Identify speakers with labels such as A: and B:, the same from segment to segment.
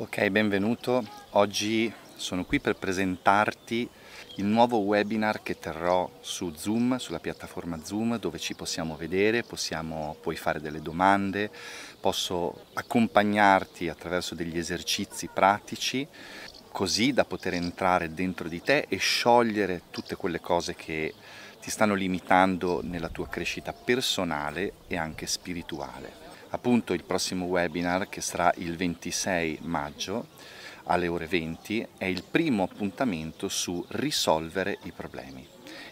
A: Ok, benvenuto. Oggi sono qui per presentarti il nuovo webinar che terrò su Zoom, sulla piattaforma Zoom, dove ci possiamo vedere, possiamo, puoi fare delle domande, posso accompagnarti attraverso degli esercizi pratici così da poter entrare dentro di te e sciogliere tutte quelle cose che ti stanno limitando nella tua crescita personale e anche spirituale appunto il prossimo webinar che sarà il 26 maggio alle ore 20 è il primo appuntamento su risolvere i problemi.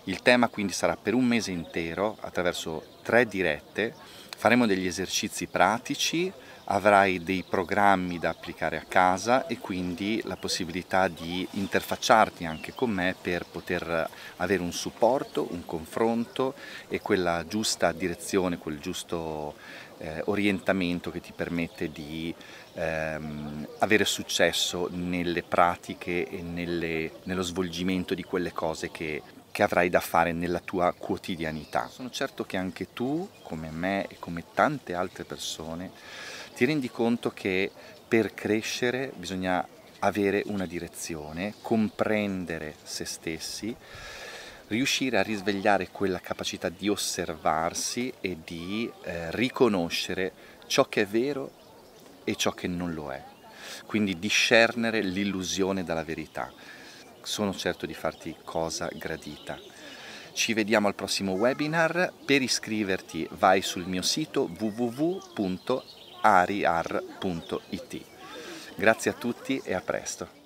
A: Il tema quindi sarà per un mese intero attraverso tre dirette, faremo degli esercizi pratici avrai dei programmi da applicare a casa e quindi la possibilità di interfacciarti anche con me per poter avere un supporto, un confronto e quella giusta direzione, quel giusto eh, orientamento che ti permette di ehm, avere successo nelle pratiche e nelle, nello svolgimento di quelle cose che che avrai da fare nella tua quotidianità. Sono certo che anche tu, come me e come tante altre persone, ti rendi conto che per crescere bisogna avere una direzione, comprendere se stessi, riuscire a risvegliare quella capacità di osservarsi e di eh, riconoscere ciò che è vero e ciò che non lo è. Quindi discernere l'illusione dalla verità sono certo di farti cosa gradita. Ci vediamo al prossimo webinar, per iscriverti vai sul mio sito www.ariar.it. Grazie a tutti e a presto.